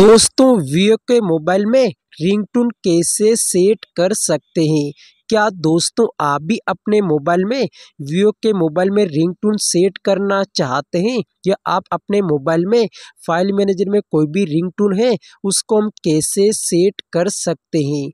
दोस्तों वीओ के मोबाइल में रिंगटोन कैसे सेट कर सकते हैं क्या दोस्तों आप भी अपने मोबाइल में वीवो के मोबाइल में रिंगटोन सेट करना चाहते हैं या आप अपने मोबाइल में फाइल मैनेजर में कोई भी रिंगटोन है उसको हम कैसे सेट कर सकते हैं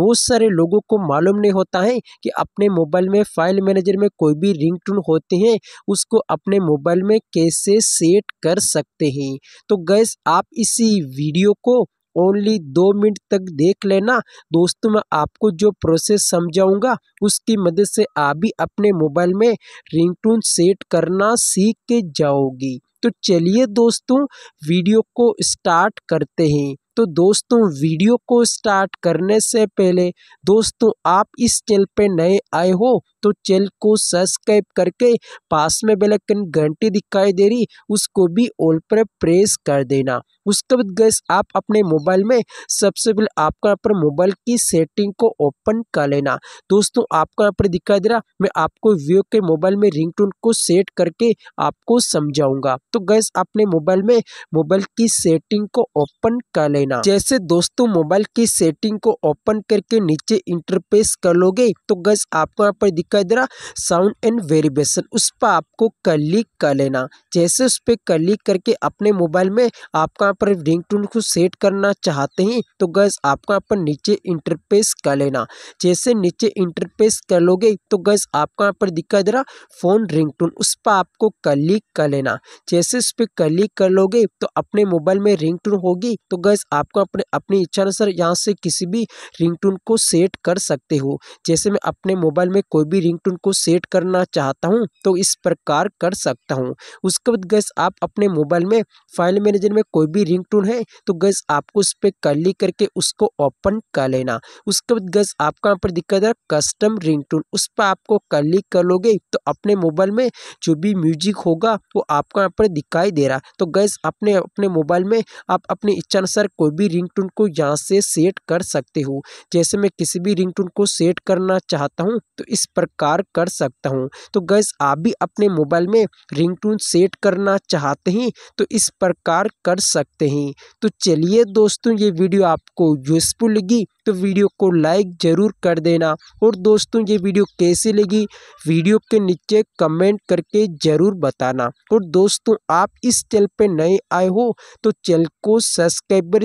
बहुत सारे लोगों को मालूम नहीं होता है कि अपने मोबाइल में फाइल मैनेजर में कोई भी रिंगटोन होते हैं उसको अपने मोबाइल में कैसे सेट कर सकते हैं तो गैस आप इसी वीडियो को ओनली दो मिनट तक देख लेना दोस्तों मैं आपको जो प्रोसेस समझाऊंगा उसकी मदद से आप भी अपने मोबाइल में रिंगटोन सेट करना सीख के जाओगी तो चलिए दोस्तों वीडियो को स्टार्ट करते हैं तो दोस्तों वीडियो को स्टार्ट करने से पहले दोस्तों आप इस चैनल पे नए आए हो तो चैनल को सब्सक्राइब करके पास में आइकन घंटी दिखाई दे रही उसको भी ऑल पर प्रेस कर देना उसके बाद गैस आप अपने मोबाइल में सबसे पहले आपका यहाँ पर मोबाइल की सेटिंग को ओपन कर लेना दोस्तों आपको यहाँ पर दिखाई दे रहा मैं आपको वीवो के मोबाइल में रिंगटोन को सेट करके आपको समझाऊंगा तो गैस अपने मोबाइल में मोबाइल की सेटिंग को ओपन कर लेना लेना जैसे दोस्तों मोबाइल की सेटिंग को ओपन करके नीचे इंटरफेस कर लोगे तो गज आपको यहाँ पर दिखाई दे रहा साउंड एंड वेरिएशन उस पर आपको क्लिक कर लेना जैसे उस पर क्लिक करके अपने मोबाइल में आपका यहाँ पर रिंग टून को सेट करना चाहते हैं तो गज आपको यहाँ पर नीचे इंटरफेस कर लेना जैसे नीचे इंटरफेस कर लोगे तो गज आपको यहाँ पर दिखाई दे रहा फ़ोन रिंग टून उस पर आपको क्लिक कर लेना जैसे उस पर क्लिक कर लोगे तो अपने मोबाइल में रिंग टून होगी तो गज आपको अपने अपनी इच्छानुसार यहाँ से किसी भी रिंगटोन को सेट कर सकते हो जैसे मैं अपने मोबाइल में कोई भी रिंगटोन को सेट करना चाहता हूँ तो इस प्रकार कर सकता हूँ उसके बाद गैस आप अपने मोबाइल में फाइल मैनेजर में कोई भी रिंग है तो गैस आपको उस पर कर्ली करके उसको ओपन कर लेना उसके बाद गैस आपको यहाँ पर दिक्कत है कस्टम रिंग उस पर आपको कर्ली कर लोगे तो अपने मोबाइल में जो भी म्यूजिक होगा वो आपको यहाँ पर दिखाई दे रहा तो गैस अपने अपने मोबाइल में आप अपनी इच्छानुसार कोई भी रिंग को यहाँ से सेट कर सकते हो जैसे मैं किसी भी रिंग को सेट करना चाहता हूँ तो इस प्रकार कर सकता हूँ तो गैस आप भी अपने मोबाइल में रिंग सेट करना चाहते हैं तो इस प्रकार कर सकते हैं तो चलिए दोस्तों ये वीडियो आपको यूज़फुल लगी तो वीडियो को लाइक ज़रूर कर देना और दोस्तों ये वीडियो कैसी लगी वीडियो के नीचे कमेंट करके ज़रूर बताना और दोस्तों आप इस चैनल पर नए आए हो तो चैनल को सब्सक्राइबर